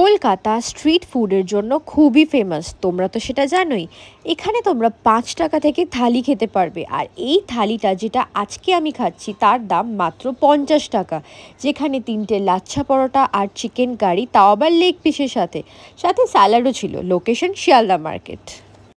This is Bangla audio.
কলকাতা স্ট্রিট ফুডের জন্য খুবই ফেমাস তোমরা তো সেটা জানোই এখানে তোমরা পাঁচ টাকা থেকে থালি খেতে পারবে আর এই থালিটা যেটা আজকে আমি খাচ্ছি তার দাম মাত্র পঞ্চাশ টাকা যেখানে তিনটে লাচ্ছা পরোটা আর চিকেন কারি তাও আবার লেগ পিসের সাথে সাথে স্যালাডও ছিল লোকেশন শিয়ালদা মার্কেট